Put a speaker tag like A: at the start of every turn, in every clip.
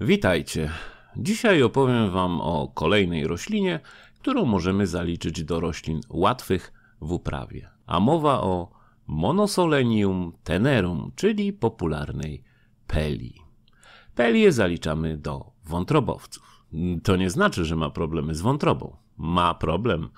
A: Witajcie. Dzisiaj opowiem Wam o kolejnej roślinie, którą możemy zaliczyć do roślin łatwych w uprawie. A mowa o Monosolenium tenerum, czyli popularnej peli. Pelię zaliczamy do wątrobowców. To nie znaczy, że ma problemy z wątrobą. Ma problem,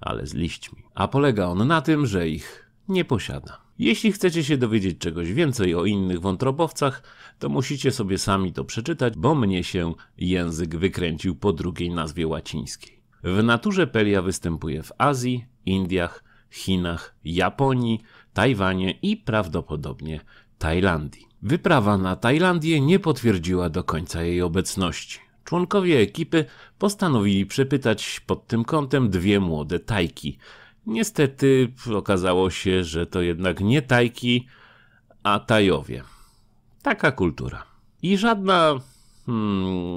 A: ale z liśćmi. A polega on na tym, że ich nie posiada. Jeśli chcecie się dowiedzieć czegoś więcej o innych wątrobowcach, to musicie sobie sami to przeczytać, bo mnie się język wykręcił po drugiej nazwie łacińskiej. W naturze pelia występuje w Azji, Indiach, Chinach, Japonii, Tajwanie i prawdopodobnie Tajlandii. Wyprawa na Tajlandię nie potwierdziła do końca jej obecności. Członkowie ekipy postanowili przepytać pod tym kątem dwie młode Tajki – Niestety okazało się, że to jednak nie Tajki, a Tajowie. Taka kultura. I żadna, hmm,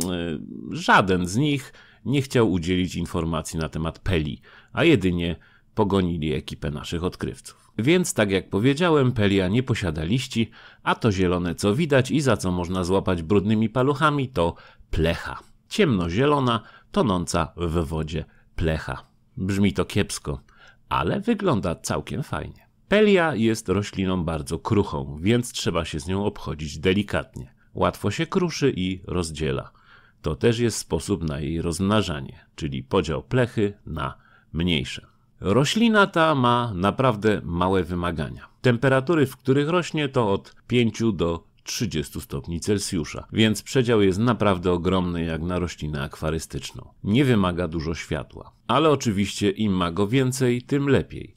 A: żaden z nich nie chciał udzielić informacji na temat Peli, a jedynie pogonili ekipę naszych odkrywców. Więc tak jak powiedziałem, Pelia nie posiada liści, a to zielone co widać i za co można złapać brudnymi paluchami to plecha. Ciemnozielona, tonąca w wodzie plecha. Brzmi to kiepsko, ale wygląda całkiem fajnie. Pelia jest rośliną bardzo kruchą, więc trzeba się z nią obchodzić delikatnie. Łatwo się kruszy i rozdziela. To też jest sposób na jej rozmnażanie, czyli podział plechy na mniejsze. Roślina ta ma naprawdę małe wymagania. Temperatury, w których rośnie, to od 5 do 30 stopni Celsjusza, więc przedział jest naprawdę ogromny jak na roślinę akwarystyczną. Nie wymaga dużo światła. Ale oczywiście im ma go więcej, tym lepiej.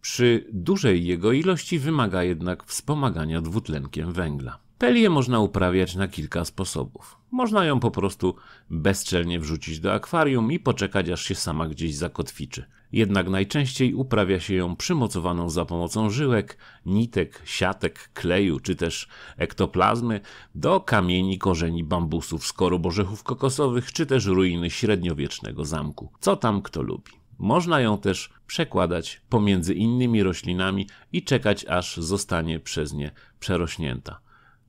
A: Przy dużej jego ilości wymaga jednak wspomagania dwutlenkiem węgla. Pelię można uprawiać na kilka sposobów. Można ją po prostu bezczelnie wrzucić do akwarium i poczekać aż się sama gdzieś zakotwiczy. Jednak najczęściej uprawia się ją przymocowaną za pomocą żyłek, nitek, siatek, kleju czy też ektoplazmy do kamieni, korzeni bambusów, skorup kokosowych czy też ruiny średniowiecznego zamku. Co tam kto lubi. Można ją też przekładać pomiędzy innymi roślinami i czekać aż zostanie przez nie przerośnięta.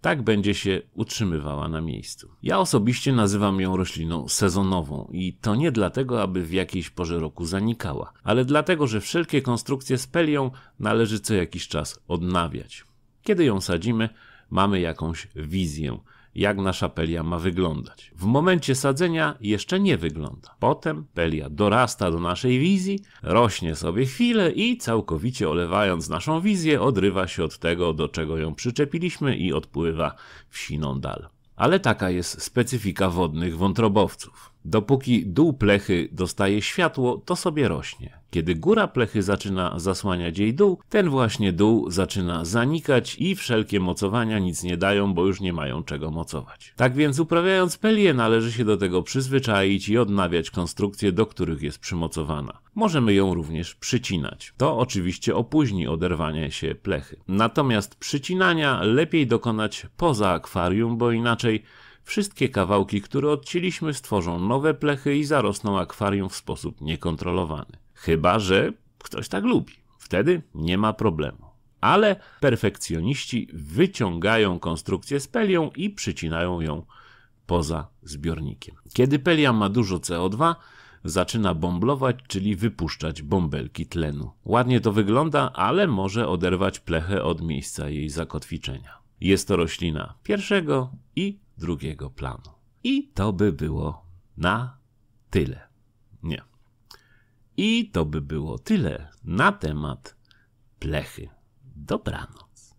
A: Tak będzie się utrzymywała na miejscu. Ja osobiście nazywam ją rośliną sezonową i to nie dlatego, aby w jakiejś porze roku zanikała, ale dlatego, że wszelkie konstrukcje z pelią należy co jakiś czas odnawiać. Kiedy ją sadzimy, mamy jakąś wizję – jak nasza pelia ma wyglądać. W momencie sadzenia jeszcze nie wygląda. Potem pelia dorasta do naszej wizji, rośnie sobie chwilę i całkowicie olewając naszą wizję odrywa się od tego, do czego ją przyczepiliśmy i odpływa w siną dal. Ale taka jest specyfika wodnych wątrobowców. Dopóki dół plechy dostaje światło, to sobie rośnie. Kiedy góra plechy zaczyna zasłaniać jej dół, ten właśnie dół zaczyna zanikać i wszelkie mocowania nic nie dają, bo już nie mają czego mocować. Tak więc uprawiając pelię należy się do tego przyzwyczaić i odnawiać konstrukcje, do których jest przymocowana. Możemy ją również przycinać. To oczywiście opóźni oderwanie się plechy. Natomiast przycinania lepiej dokonać poza akwarium, bo inaczej Wszystkie kawałki, które odcięliśmy stworzą nowe plechy i zarosną akwarium w sposób niekontrolowany. Chyba, że ktoś tak lubi. Wtedy nie ma problemu. Ale perfekcjoniści wyciągają konstrukcję z pelią i przycinają ją poza zbiornikiem. Kiedy pelia ma dużo CO2, zaczyna bąblować, czyli wypuszczać bąbelki tlenu. Ładnie to wygląda, ale może oderwać plechę od miejsca jej zakotwiczenia. Jest to roślina pierwszego i drugiego planu. I to by było na tyle. Nie. I to by było tyle na temat plechy. Dobranoc.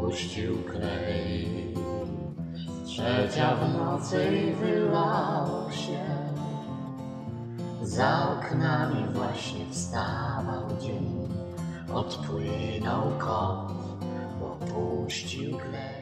A: Puścił klej, trzecia w nocy i wylał się. Za oknami właśnie wstawał dzień odpłynął kot, opuścił gleb.